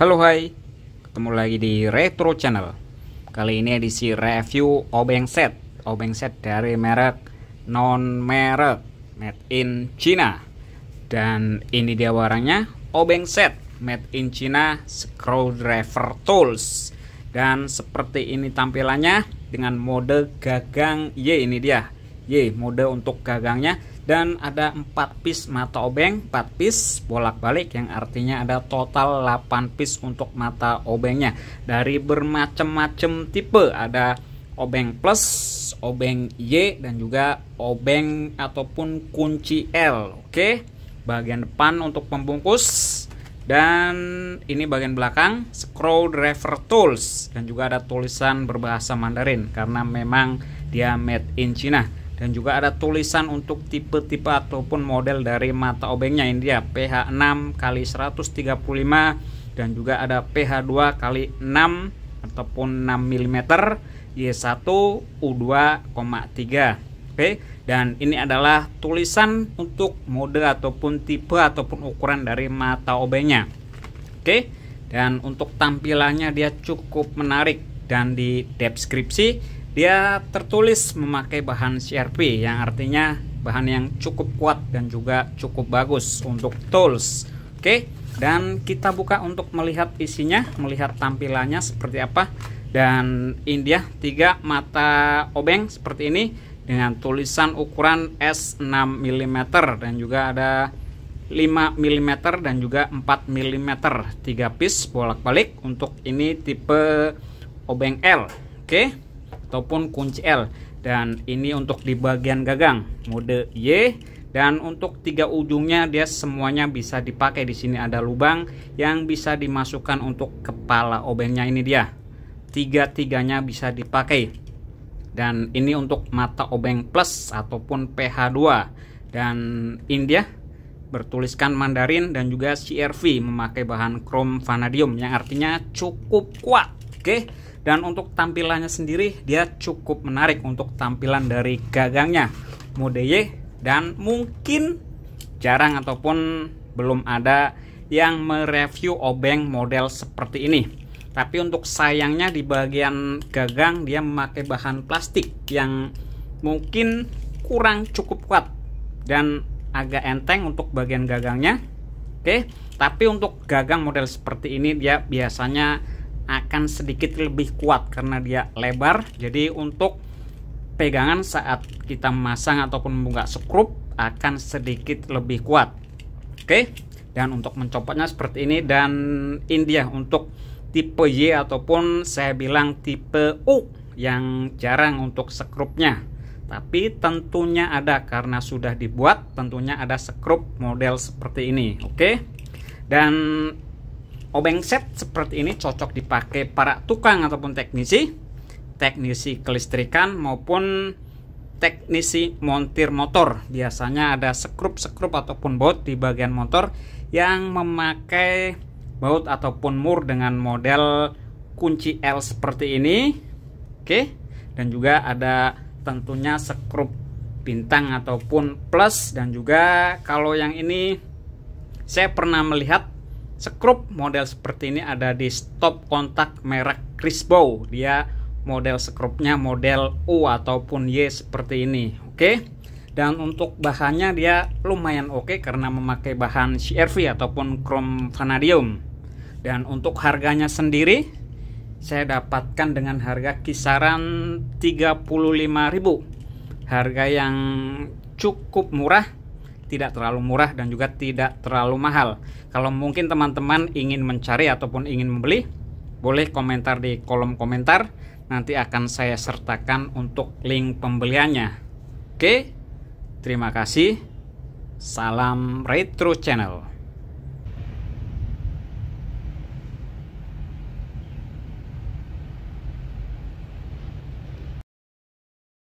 Halo hai, ketemu lagi di Retro Channel Kali ini edisi review obeng set Obeng set dari merek non merek Made in China Dan ini dia barangnya Obeng set Made in China Screwdriver Tools Dan seperti ini tampilannya Dengan mode gagang Y ini dia Y mode untuk gagangnya dan ada 4 piece mata obeng 4 piece bolak-balik yang artinya ada total 8 piece untuk mata obengnya dari bermacam-macam tipe ada obeng plus obeng Y dan juga obeng ataupun kunci L oke bagian depan untuk pembungkus dan ini bagian belakang scroll driver tools dan juga ada tulisan berbahasa Mandarin karena memang dia made in China dan juga ada tulisan untuk tipe-tipe ataupun model dari mata obengnya ini dia PH 6 kali 135 dan juga ada PH 2 kali 6 ataupun 6 mm Y1 U2,3 Oke dan ini adalah tulisan untuk mode ataupun tipe ataupun ukuran dari mata obengnya Oke dan untuk tampilannya dia cukup menarik dan di deskripsi dia tertulis memakai bahan CRP yang artinya bahan yang cukup kuat dan juga cukup bagus untuk tools. Oke, dan kita buka untuk melihat isinya, melihat tampilannya seperti apa. Dan ini dia tiga mata obeng seperti ini dengan tulisan ukuran S6 mm dan juga ada 5 mm dan juga 4 mm 3 piece bolak-balik untuk ini tipe obeng L oke okay ataupun kunci L dan ini untuk di bagian gagang mode Y dan untuk tiga ujungnya dia semuanya bisa dipakai di sini ada lubang yang bisa dimasukkan untuk kepala obengnya ini dia tiga-tiganya bisa dipakai dan ini untuk mata obeng plus ataupun PH2 dan India bertuliskan Mandarin dan juga CRV memakai bahan krom vanadium yang artinya cukup kuat Oke, dan untuk tampilannya sendiri dia cukup menarik untuk tampilan dari gagangnya mode Y dan mungkin jarang ataupun belum ada yang mereview obeng model seperti ini. Tapi untuk sayangnya di bagian gagang dia memakai bahan plastik yang mungkin kurang cukup kuat dan agak enteng untuk bagian gagangnya. Oke, tapi untuk gagang model seperti ini dia biasanya akan sedikit lebih kuat karena dia lebar jadi untuk pegangan saat kita memasang ataupun membuka skrup akan sedikit lebih kuat oke dan untuk mencopotnya seperti ini dan ini dia untuk tipe Y ataupun saya bilang tipe U yang jarang untuk skrupnya tapi tentunya ada karena sudah dibuat tentunya ada skrup model seperti ini oke dan Obeng set seperti ini cocok dipakai para tukang ataupun teknisi, teknisi kelistrikan maupun teknisi montir motor. Biasanya ada sekrup-sekrup ataupun baut di bagian motor yang memakai baut ataupun mur dengan model kunci L seperti ini. Oke. Dan juga ada tentunya sekrup bintang ataupun plus dan juga kalau yang ini saya pernah melihat Sekrup model seperti ini ada di stop kontak merek Crisbow. Dia model sekrupnya model U ataupun Y seperti ini. Oke. Dan untuk bahannya dia lumayan oke karena memakai bahan CRV ataupun Chrome vanadium. Dan untuk harganya sendiri saya dapatkan dengan harga kisaran 35.000. Harga yang cukup murah tidak terlalu murah dan juga tidak terlalu mahal. Kalau mungkin teman-teman ingin mencari ataupun ingin membeli, boleh komentar di kolom komentar. Nanti akan saya sertakan untuk link pembeliannya. Oke, terima kasih. Salam Retro Channel.